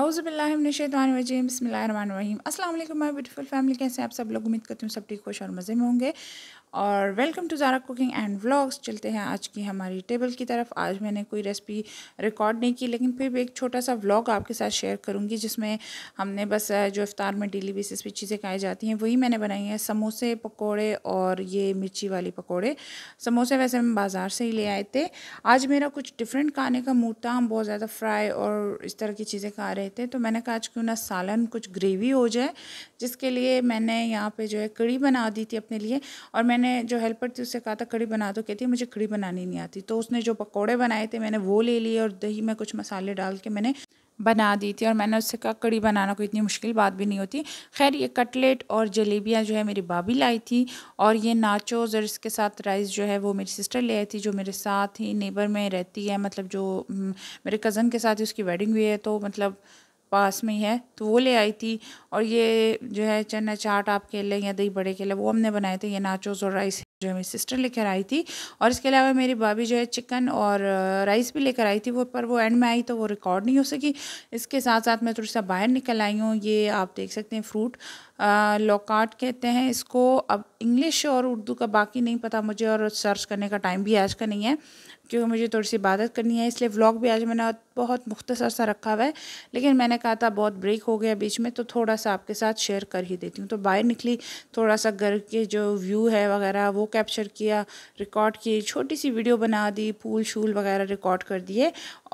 अज़बिल्लाशतवानरजीम बसमीम असल my beautiful family कैसे आप सब लोग उम्मीद करती हूँ सब ठीक खुश और मज़े में होंगे और welcome to Zara cooking and vlogs चलते हैं आज की हमारी टेबल की तरफ आज मैंने कोई रेसिपी रिकॉर्ड नहीं की लेकिन फिर भी एक छोटा सा व्लॉग आपके साथ शेयर करूँगी जिसमें हमने बस जो इफ़ार में डेली बेसिस पर चीज़ें खाई जाती हैं वही मैंने बनाई हैं समोसे पकौड़े और ये मिर्ची वाले पकौड़े समोसे वैसे हम बाज़ार से ही ले आए थे आज मेरा कुछ डिफरेंट खाने का मूड था हम बहुत ज़्यादा फ्राई और इस तरह की चीज़ें खा रहे रहे थे तो मैंने कहा आज क्यों ना सालन कुछ ग्रेवी हो जाए जिसके लिए मैंने यहाँ पे जो है कड़ी बना दी थी अपने लिए और मैंने जो हेल्पर थी उससे कहा था कड़ी बना दो कहती मुझे कड़ी बनानी नहीं आती तो उसने जो पकौड़े बनाए थे मैंने वो ले लिए और दही में कुछ मसाले डाल के मैंने बना दी थी और मैंने उससे कहा कड़ी बनाना कोई इतनी मुश्किल बात भी नहीं होती खैर ये कटलेट और जलेबियाँ जो है मेरी भाभी लाई थी और ये नाचोज़ और इसके साथ राइस जो है वो मेरी सिस्टर ले आई थी जो मेरे साथ ही नेबर में रहती है मतलब जो मेरे कज़न के साथ ही उसकी वेडिंग हुई है तो मतलब पास में ही है तो वो ले आई थी और ये जो है चना चाट आप कह या दही बड़े के लिए वो हमने बनाए थे ये नाचोज़ और राइस जो है मेरी सिस्टर लेकर आई थी और इसके अलावा मेरी भाभी जो है चिकन और राइस भी लेकर आई थी वो पर वो एंड में आई तो वो रिकॉर्ड नहीं हो सकी इसके साथ साथ मैं थोड़ी सा बाहर निकल आई हूँ ये आप देख सकते हैं फ्रूट लॉकाट कहते हैं इसको अब इंग्लिश और उर्दू का बाकी नहीं पता मुझे और सर्च करने का टाइम भी आज का नहीं है क्योंकि मुझे थोड़ी सी इबादत करनी है इसलिए व्लॉग भी आज मैंने बहुत मुख्तसर सा रखा हुआ है लेकिन मैंने कहा था बहुत ब्रेक हो गया बीच में तो थोड़ा सा आपके साथ शेयर कर ही देती हूँ तो बाहर निकली थोड़ा सा घर के जो व्यू है वगैरह वो कैप्चर किया रिकॉर्ड की छोटी सी वीडियो बना दी फूल शूल वगैरह रिकॉर्ड कर दिए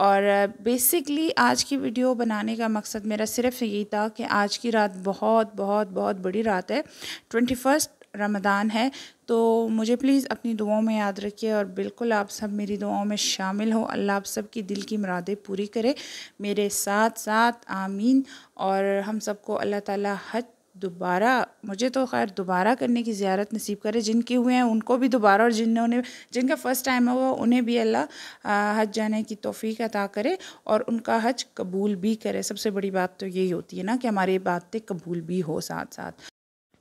और बेसिकली आज की वीडियो बनाने का मकसद मेरा सिर्फ यही था कि आज की रात बहुत बहुत बहुत बड़ी रात है ट्वेंटी फर्स्ट रमदान है तो मुझे प्लीज़ अपनी दुआओं में याद रखिए और बिल्कुल आप सब मेरी दुआओं में शामिल हो अल्लाह आप सब की दिल की मुरादें पूरी करे मेरे साथ साथ आमीन और हम सबको अल्लाह ताला हज दोबारा मुझे तो खैर दोबारा करने की ज़्यारत नसीब करे जिनके हुए हैं उनको भी दोबारा और जिन्होंने जिनका फ़र्स्ट टाइम है वो उन्हें भी अल्लाह हज जाने की तोफ़ी अदा करे और उनका हज कबूल भी करे सबसे बड़ी बात तो यही होती है ना कि हमारी बातें कबूल भी हो साथ साथ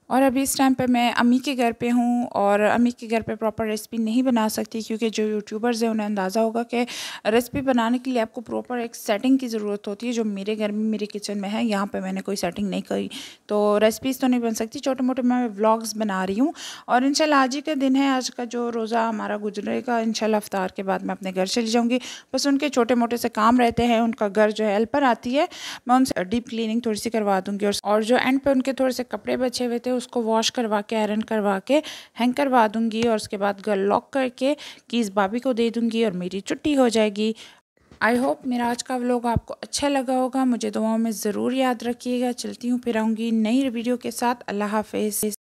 और अभी इस टाइम पे मैं अम्मी के घर पे हूँ और अम्मी के घर पे प्रॉपर रेसिपी नहीं बना सकती क्योंकि जो यूट्यूबर्स हैं उन्हें अंदाज़ा होगा कि रेसिपी बनाने के लिए आपको प्रॉपर एक सेटिंग की ज़रूरत होती है जो मेरे घर में मेरे किचन में है यहाँ पे मैंने कोई सेटिंग नहीं करी तो रेसिपीज़ तो नहीं बन सकती छोटे मोटे मैं ब्लॉग्स बना रही हूँ और इन आज ही का दिन है आज का जो रोज़ा हमारा गुजरेगा इन अफ्तार के बाद मैं अपने घर चली जाऊँगी बस उनके छोटे मोटे से काम रहते हैं उनका घर जो है हेल्पर आती है मैं उनसे डीप क्लिनिंग थोड़ी सी करवा दूँगी और जो एंड पे उनके थोड़े से कपड़े बचे हुए थे उसको वॉश करवा के आयरन करवा के हैंग करवा दूँगी और उसके बाद गल लॉक करके कीज़ भाभी को दे दूँगी और मेरी छुट्टी हो जाएगी आई होप मेरा आज का व्लॉग आपको अच्छा लगा होगा मुझे दुआओं में ज़रूर याद रखिएगा चलती हूँ फिर आऊँगी नई वीडियो के साथ अल्लाह हाफिज़